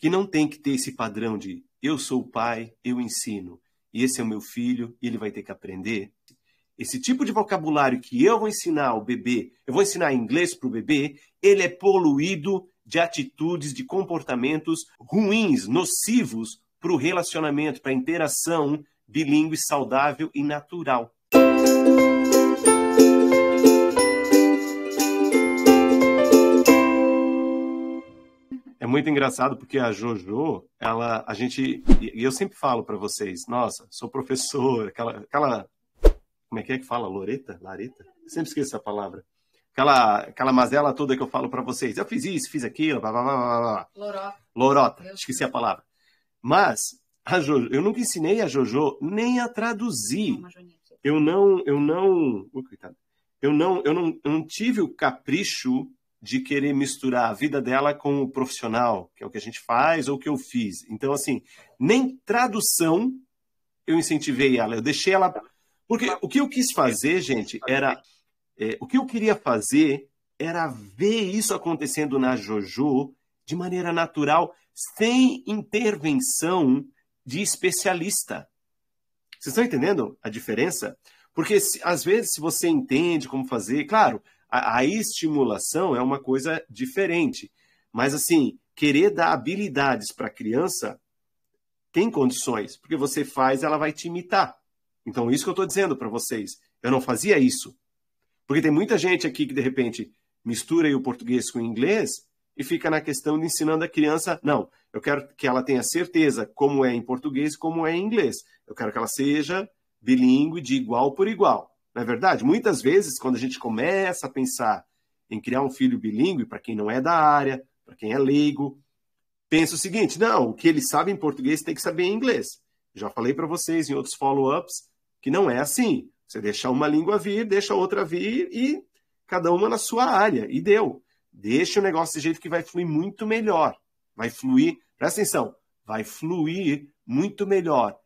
que não tem que ter esse padrão de eu sou o pai, eu ensino, e esse é o meu filho, e ele vai ter que aprender. Esse tipo de vocabulário que eu vou ensinar ao bebê, eu vou ensinar inglês para o bebê, ele é poluído de atitudes, de comportamentos ruins, nocivos para o relacionamento, para a interação bilíngue saudável e natural. muito engraçado porque a JoJo, ela, a gente, e eu sempre falo para vocês, nossa, sou professor, aquela, aquela, como é que é que fala, Loreta, Lareta, sempre esqueço a palavra, aquela, aquela mazela toda que eu falo para vocês, eu fiz isso, fiz aquilo, blá, blá, blá, blá. Lorota. Lorota, esqueci a palavra. Mas a JoJo, eu nunca ensinei a JoJo nem a traduzir. Eu não, eu não, oh, coitado, eu não, eu não, eu não tive o capricho de querer misturar a vida dela com o profissional, que é o que a gente faz ou o que eu fiz. Então, assim, nem tradução eu incentivei ela, eu deixei ela. Porque o que eu quis fazer, gente, era. É, o que eu queria fazer era ver isso acontecendo na JoJo de maneira natural, sem intervenção de especialista. Vocês estão entendendo a diferença? Porque se, às vezes, se você entende como fazer, claro, a, a estimulação é uma coisa diferente. Mas, assim, querer dar habilidades para a criança tem condições, porque você faz, ela vai te imitar. Então, isso que eu estou dizendo para vocês. Eu não fazia isso. Porque tem muita gente aqui que, de repente, mistura o português com o inglês e fica na questão de ensinando a criança, não, eu quero que ela tenha certeza como é em português e como é em inglês. Eu quero que ela seja bilíngue de igual por igual. Não é verdade? Muitas vezes, quando a gente começa a pensar em criar um filho bilíngue, para quem não é da área, para quem é leigo, pensa o seguinte: não, o que ele sabe em português tem que saber em inglês. Já falei para vocês em outros follow-ups que não é assim. Você deixa uma língua vir, deixa outra vir e cada uma na sua área. E deu. Deixa o negócio de jeito que vai fluir muito melhor. Vai fluir, presta atenção, vai fluir muito melhor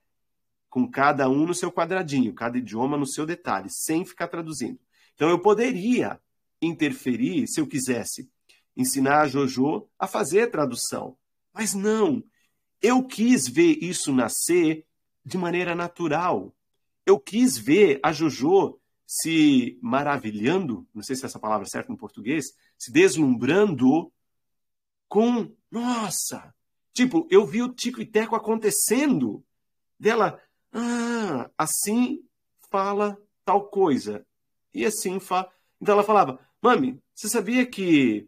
com cada um no seu quadradinho, cada idioma no seu detalhe, sem ficar traduzindo. Então eu poderia interferir, se eu quisesse, ensinar a Jojo a fazer tradução. Mas não, eu quis ver isso nascer de maneira natural. Eu quis ver a Jojo se maravilhando, não sei se é essa palavra é certa no português, se deslumbrando com, nossa, tipo, eu vi o Tico e Teco acontecendo, dela ah, assim fala tal coisa. E assim fala. Então ela falava, mami, você sabia que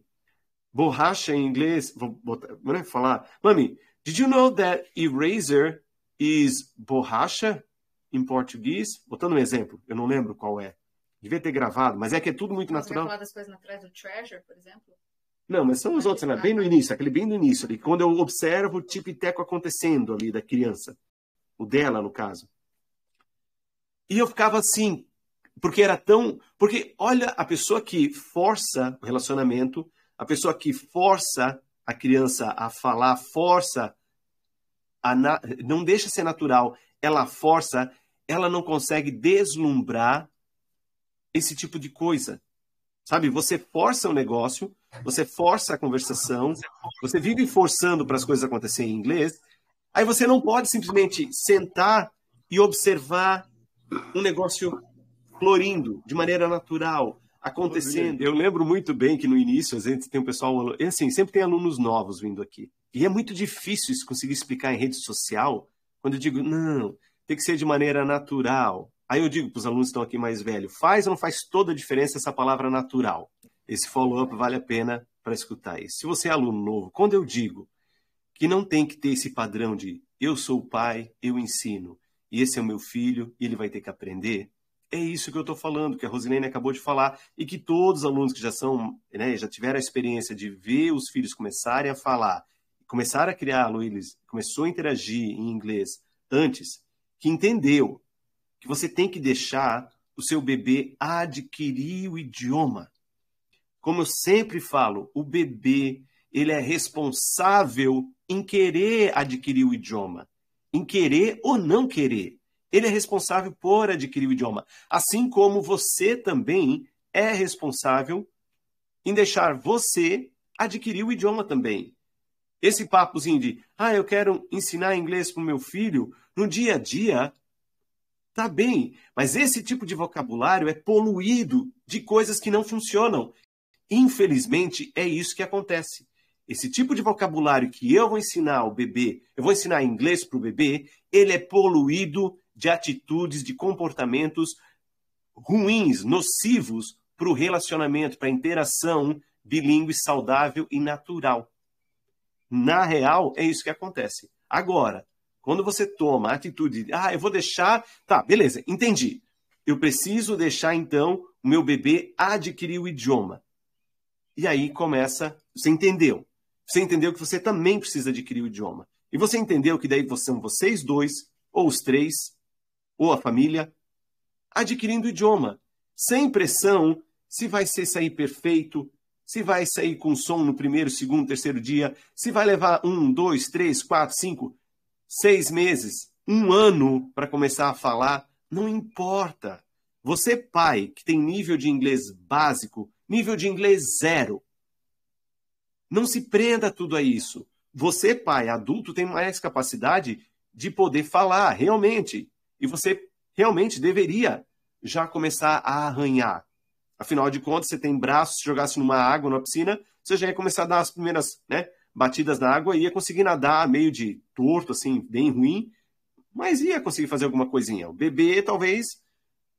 borracha em inglês. Vou botar, Vou falar. Mami, did you know that eraser is borracha em português? Botando um exemplo, eu não lembro qual é. Devia ter gravado, mas é que é tudo muito Você natural. Você falar das coisas atrás do Treasure, por exemplo? Não, mas são os outros, né? bem no início, aquele bem no início ali, quando eu observo o tipo e teco acontecendo ali da criança o dela no caso. E eu ficava assim, porque era tão, porque olha a pessoa que força o relacionamento, a pessoa que força a criança a falar, força a na... não deixa ser natural, ela força, ela não consegue deslumbrar esse tipo de coisa. Sabe, você força o negócio, você força a conversação, você vive forçando para as coisas acontecerem em inglês, Aí você não pode simplesmente sentar e observar um negócio florindo de maneira natural, acontecendo. Eu lembro muito bem que no início às vezes, tem um pessoal, assim, sempre tem alunos novos vindo aqui. E é muito difícil isso conseguir explicar em rede social, quando eu digo, não, tem que ser de maneira natural. Aí eu digo para os alunos que estão aqui mais velhos, faz ou não faz toda a diferença essa palavra natural? Esse follow-up vale a pena para escutar isso. Se você é aluno novo, quando eu digo que não tem que ter esse padrão de eu sou o pai, eu ensino, e esse é o meu filho, e ele vai ter que aprender. É isso que eu estou falando, que a Rosilene acabou de falar, e que todos os alunos que já são, né, já tiveram a experiência de ver os filhos começarem a falar, começaram a criá-lo eles começou a interagir em inglês antes, que entendeu que você tem que deixar o seu bebê adquirir o idioma. Como eu sempre falo, o bebê ele é responsável em querer adquirir o idioma, em querer ou não querer. Ele é responsável por adquirir o idioma, assim como você também é responsável em deixar você adquirir o idioma também. Esse papozinho de, ah, eu quero ensinar inglês para o meu filho, no dia a dia, tá bem, mas esse tipo de vocabulário é poluído de coisas que não funcionam. Infelizmente, é isso que acontece. Esse tipo de vocabulário que eu vou ensinar ao bebê, eu vou ensinar inglês para o bebê, ele é poluído de atitudes, de comportamentos ruins, nocivos para o relacionamento, para a interação bilíngue saudável e natural. Na real, é isso que acontece. Agora, quando você toma a atitude, ah, eu vou deixar, tá, beleza, entendi. Eu preciso deixar então o meu bebê adquirir o idioma. E aí começa, você entendeu? Você entendeu que você também precisa adquirir o idioma. E você entendeu que daí são vocês dois, ou os três, ou a família, adquirindo o idioma. Sem pressão, se vai ser sair perfeito, se vai sair com som no primeiro, segundo, terceiro dia, se vai levar um, dois, três, quatro, cinco, seis meses, um ano para começar a falar, não importa. Você, pai, que tem nível de inglês básico, nível de inglês zero, não se prenda tudo a isso. Você, pai, adulto, tem mais capacidade de poder falar realmente. E você realmente deveria já começar a arranhar. Afinal de contas, você tem braços, se jogasse numa água, numa piscina, você já ia começar a dar as primeiras né, batidas na água, e ia conseguir nadar meio de torto, assim, bem ruim, mas ia conseguir fazer alguma coisinha. O bebê talvez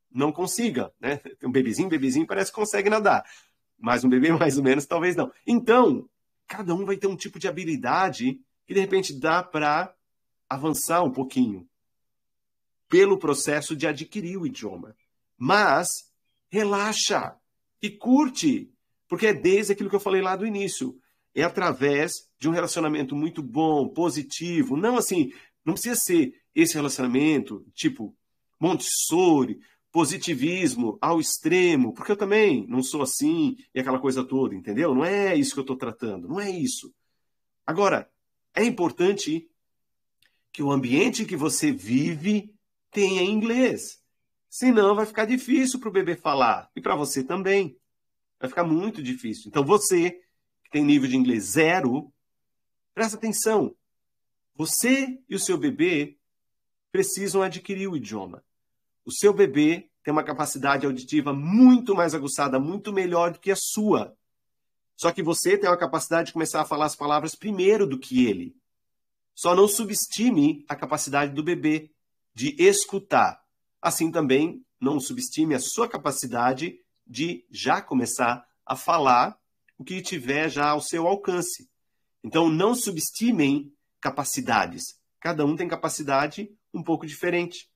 não consiga, né? Um bebezinho, bebezinho parece que consegue nadar, mas um bebê mais ou menos talvez não. Então, cada um vai ter um tipo de habilidade que de repente dá para avançar um pouquinho pelo processo de adquirir o idioma. Mas relaxa e curte, porque é desde aquilo que eu falei lá do início. É através de um relacionamento muito bom, positivo. Não assim, não precisa ser esse relacionamento tipo Montessori, positivismo ao extremo, porque eu também não sou assim e aquela coisa toda, entendeu? Não é isso que eu estou tratando, não é isso. Agora, é importante que o ambiente que você vive tenha inglês. Senão vai ficar difícil para o bebê falar e para você também. Vai ficar muito difícil. Então você que tem nível de inglês zero, presta atenção. Você e o seu bebê precisam adquirir o idioma o seu bebê tem uma capacidade auditiva muito mais aguçada, muito melhor do que a sua. Só que você tem uma capacidade de começar a falar as palavras primeiro do que ele. Só não subestime a capacidade do bebê de escutar. Assim também, não subestime a sua capacidade de já começar a falar o que tiver já ao seu alcance. Então, não subestimem capacidades. Cada um tem capacidade um pouco diferente.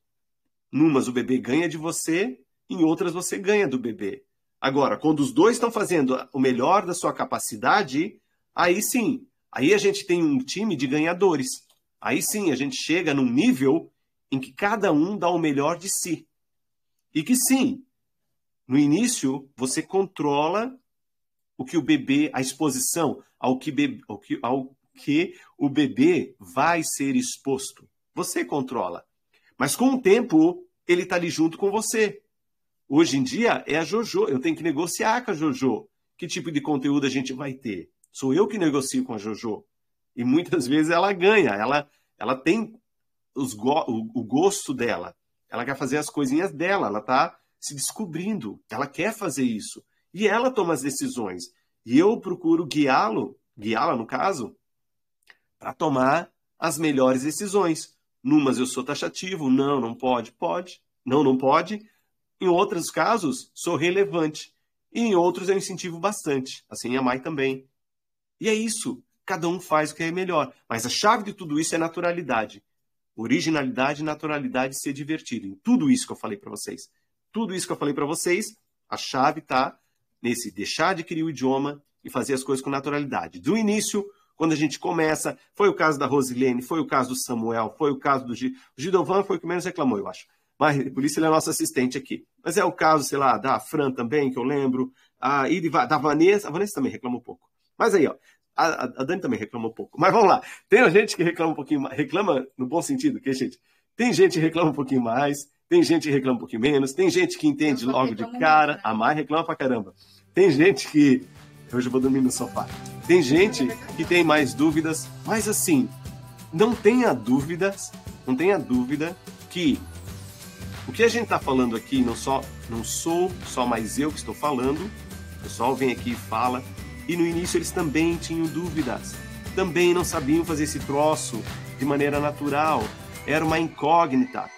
Numas o bebê ganha de você, em outras você ganha do bebê. Agora, quando os dois estão fazendo o melhor da sua capacidade, aí sim, aí a gente tem um time de ganhadores. Aí sim, a gente chega num nível em que cada um dá o melhor de si. E que sim, no início você controla o que o bebê, a exposição ao que, bebê, ao que, ao que o bebê vai ser exposto. Você controla. Mas com o tempo, ele está ali junto com você. Hoje em dia é a JoJo, eu tenho que negociar com a JoJo. Que tipo de conteúdo a gente vai ter? Sou eu que negocio com a JoJo. E muitas vezes ela ganha, ela, ela tem os go o, o gosto dela, ela quer fazer as coisinhas dela, ela está se descobrindo, ela quer fazer isso. E ela toma as decisões. E eu procuro guiá-lo, guiá-la no caso, para tomar as melhores decisões. Numas mas eu sou taxativo. Não, não pode. Pode. Não, não pode. Em outros casos, sou relevante. E em outros, eu incentivo bastante. Assim, a Mai também. E é isso. Cada um faz o que é melhor. Mas a chave de tudo isso é naturalidade. Originalidade, naturalidade e ser divertido. Em tudo isso que eu falei para vocês. Tudo isso que eu falei para vocês, a chave está nesse deixar de adquirir o idioma e fazer as coisas com naturalidade. Do início quando a gente começa. Foi o caso da Rosilene, foi o caso do Samuel, foi o caso do Gil. foi o que menos reclamou, eu acho. Mas por isso ele é nosso assistente aqui. Mas é o caso, sei lá, da Fran também, que eu lembro, a, e da Vanessa. A Vanessa também reclamou um pouco. Mas aí, ó, a, a, Dani também reclamou um pouco. Mas vamos lá. Tem gente que reclama um pouquinho mais. Reclama no bom sentido, que gente. Tem gente que reclama um pouquinho mais, tem gente que reclama um pouquinho menos, tem gente que entende logo de cara. né? A mais reclama pra caramba. Tem gente que Hoje eu vou dormir no sofá. Tem gente que tem mais dúvidas, mas assim, não tenha dúvidas, não tenha dúvida que o que a gente está falando aqui não só não sou só mais eu que estou falando, o pessoal vem aqui e fala, e no início eles também tinham dúvidas, também não sabiam fazer esse troço de maneira natural, era uma incógnita.